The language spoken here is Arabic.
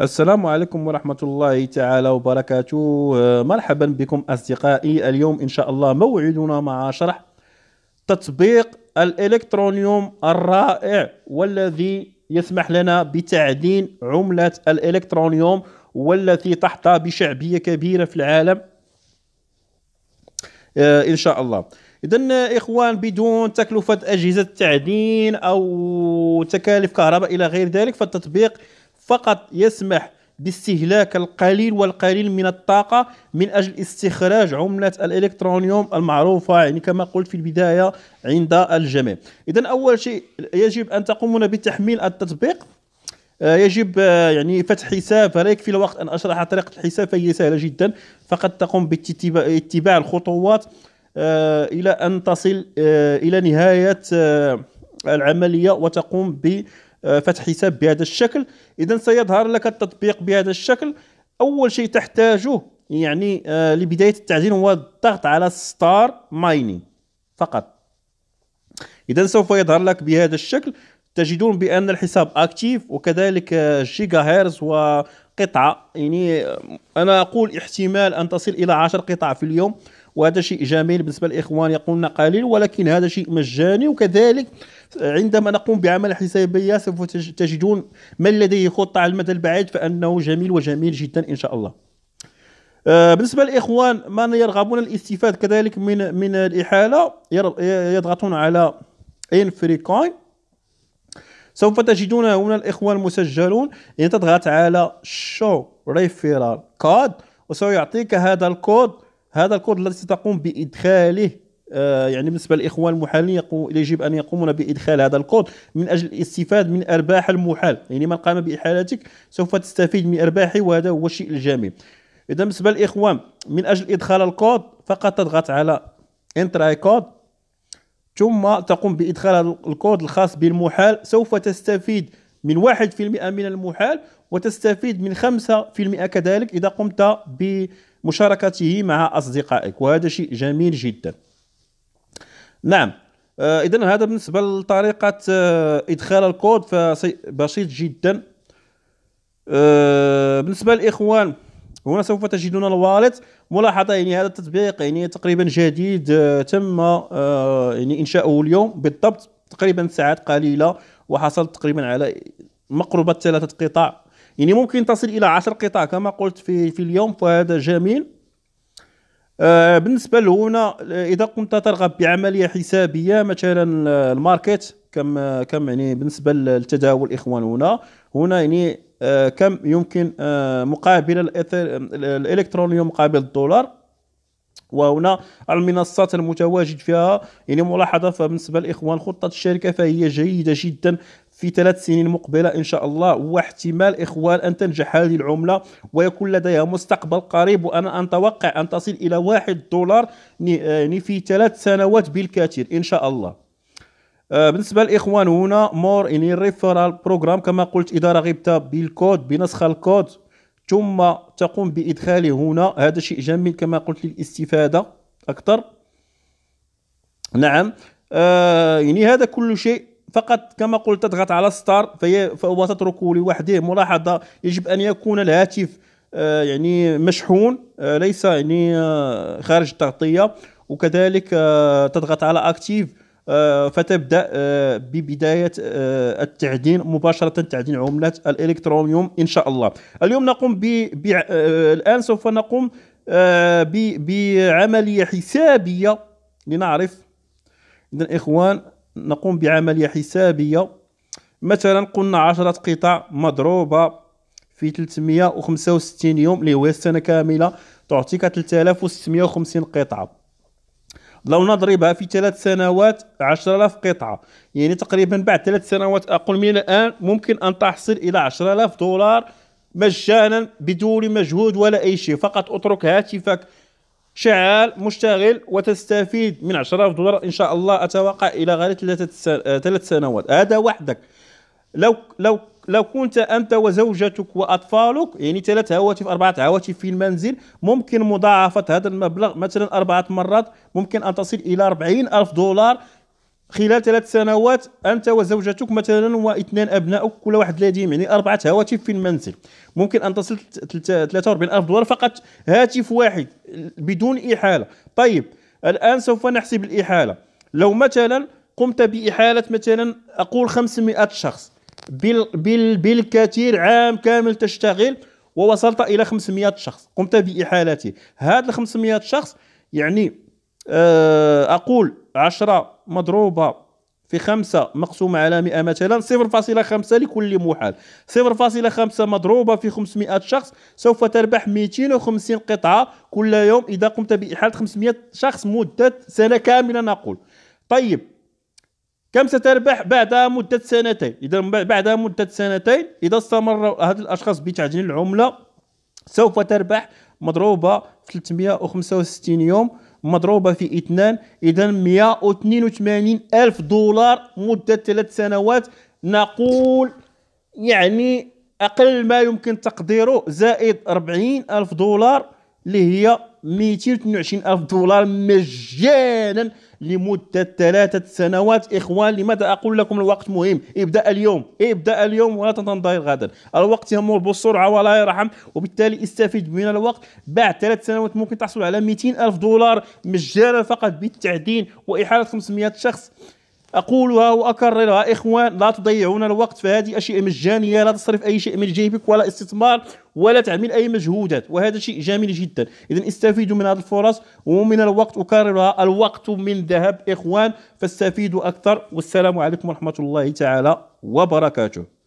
السلام عليكم ورحمة الله تعالى وبركاته مرحبا بكم أصدقائي اليوم إن شاء الله موعدنا مع شرح تطبيق الإلكترونيوم الرائع والذي يسمح لنا بتعدين عملة الإلكترونيوم والتي تحظى بشعبية كبيرة في العالم آه، إن شاء الله اذا اخوان بدون تكلفه اجهزه التعدين او تكاليف كهرباء الى غير ذلك فالتطبيق فقط يسمح باستهلاك القليل والقليل من الطاقة من أجل استخراج عملة الإلكترونيوم المعروفة يعني كما قلت في البداية عند الجميع إذا أول شيء يجب أن تقومون بتحميل التطبيق آه، يجب آه، يعني فتح حساب فلا يكفي الوقت أن أشرح طريقة الحساب فهي سهلة جدا فقط تقوم باتباع الخطوات آه، إلى أن تصل إلى نهاية العملية وتقوم ب آه، فتح حساب بهذا الشكل اذا سيظهر لك التطبيق بهذا الشكل اول شيء تحتاجه يعني آه، لبدايه التعدين هو الضغط على ستار مايننج فقط اذا سوف يظهر لك بهذا الشكل تجدون بان الحساب اكتيف وكذلك آه، جيجا هيرز وقطعه يعني انا اقول احتمال ان تصل الى 10 قطع في اليوم وهذا شيء جميل بالنسبه للاخوان يقولون قليل ولكن هذا شيء مجاني وكذلك عندما نقوم بعمل حسابيه سوف تجدون من الذي خط على المدى البعيد فانه جميل وجميل جدا ان شاء الله آه، بالنسبه للاخوان من يرغبون الاستفاده كذلك من من الاحاله يضغطون على ان فري كوين سوف تجدون هنا الاخوان المسجلون اذا تضغط على شو ريفيرال كود وسيعطيك هذا الكود هذا الكود الذي ستقوم بادخاله آه، يعني بالنسبه للاخوان المحالين يجب ان يقومون بادخال هذا الكود من اجل الاستفاده من ارباح المحال يعني من قام باحالتك سوف تستفيد من ارباحه وهذا هو الشيء الجميل اذا بالنسبه للاخوان من اجل ادخال الكود فقط تضغط على انتر كود ثم تقوم بادخال الكود الخاص بالمحال سوف تستفيد من 1% من المحال وتستفيد من 5% كذلك اذا قمت ب مشاركته مع أصدقائك وهذا شيء جميل جدا نعم آه إذا هذا بالنسبة لطريقة آه إدخال الكود فبسيط جدا آه بالنسبة للإخوان هنا سوف تجدون الوالد ملاحظة يعني هذا التطبيق يعني تقريبا جديد آه، تم آه، يعني إنشاؤه اليوم بالضبط تقريبا ساعات قليلة وحصلت تقريبا على مقربة ثلاثة قطع يعني ممكن تصل الى 10 قطع كما قلت في في اليوم فهذا جميل آه، بالنسبه لهنا آه، اذا كنت ترغب بعمليه حسابيه مثلا آه، الماركت كم كم يعني بالنسبه للتداول الاخوان هنا هنا يعني كم يمكن مقابل الالكترونيوم مقابل الدولار وهنا المنصات المتواجد فيها يعني ملاحظة فبالنسبة للإخوان خطة الشركة فهي جيدة جدا في ثلاث سنين المقبلة إن شاء الله واحتمال إخوان أن تنجح هذه العملة ويكون لديها مستقبل قريب وأنا أتوقع أن تصل إلى واحد دولار آه، في ثلاث سنوات بالكثير إن شاء الله آه، بالنسبه للاخوان هنا مور ان ريفرال بروغرام كما قلت اذا رغبت بالكود بنسخ الكود ثم تقوم بادخاله هنا هذا شيء جميل كما قلت للاستفاده اكثر نعم آه يعني هذا كل شيء فقط كما قلت تضغط على ستار فهي وتترك لوحده ملاحظه يجب ان يكون الهاتف آه، يعني مشحون آه، ليس يعني آه، خارج التغطيه وكذلك تضغط على اكتيف فتبدا ببدايه التعدين مباشره تعدين عمله الالكترونيوم ان شاء الله اليوم نقوم ب... الان سوف نقوم بعمليه حسابيه لنعرف اذا اخوان نقوم بعملية حسابية مثلا قلنا عشرة قطع مضروبة في 365 يوم اللي هو السنة كاملة تعطيك 3650 قطعة لو نضربها في ثلاث سنوات 10000 قطعة يعني تقريبا بعد ثلاث سنوات أقل من الآن ممكن أن تحصل إلى 10000 دولار مجانا بدون مجهود ولا أي شيء فقط أترك هاتفك شعال مشتغل وتستفيد من 10000 دولار ان شاء الله اتوقع الى غايه آه، ثلاث سنوات هذا وحدك لو لو لو كنت انت وزوجتك واطفالك يعني ثلاث هواتف اربعه هواتف في المنزل ممكن مضاعفه هذا المبلغ مثلا اربعه مرات ممكن ان تصل الى 40000 دولار خلال ثلاث سنوات انت وزوجتك مثلا واثنان ابنائك كل واحد لديهم يعني اربعه هواتف في المنزل ممكن ان تصل 43000 دولار فقط هاتف واحد بدون احاله طيب الان سوف نحسب الاحاله لو مثلا قمت باحاله مثلا اقول 500 شخص بال بال بالكثير عام كامل تشتغل ووصلت الى 500 شخص قمت باحالته هذا 500 شخص يعني آه، اقول 10 مضروبه في 5 مقسومه على 100 مثلا 0.5 لكل محال 0.5 مضروبه في 500 شخص سوف تربح 250 قطعه كل يوم اذا قمت باحاله 500 شخص مده سنه كامله نقول طيب كم ستربح بعد مدة سنتين إذا بعد مدة سنتين إذا استمر هذه الأشخاص بتعجين العملة سوف تربح مضروبة في 365 يوم مضروبة في اثنان إذا 182 ألف دولار مدة ثلاث سنوات نقول يعني أقل ما يمكن تقديره زائد 40 ألف دولار اللي هي 222 ألف دولار مجانا لمدة ثلاثة سنوات إخوان لماذا أقول لكم الوقت مهم ابدأ اليوم ابدأ اليوم ولا تنتظر غدا الوقت يمر بسرعة ولا يرحم وبالتالي استفيد من الوقت بعد ثلاث سنوات ممكن تحصل على 200 ألف دولار مجانا فقط بالتعدين وإحالة 500 شخص أقولها وأكررها إخوان لا تضيعون الوقت هذه أشياء مجانية لا تصرف أي شيء من جيبك ولا استثمار ولا تعمل أي مجهودات وهذا شيء جميل جدا إذا استفيدوا من هذه الفرص ومن الوقت أكررها الوقت من ذهب إخوان فاستفيدوا أكثر والسلام عليكم ورحمة الله تعالى وبركاته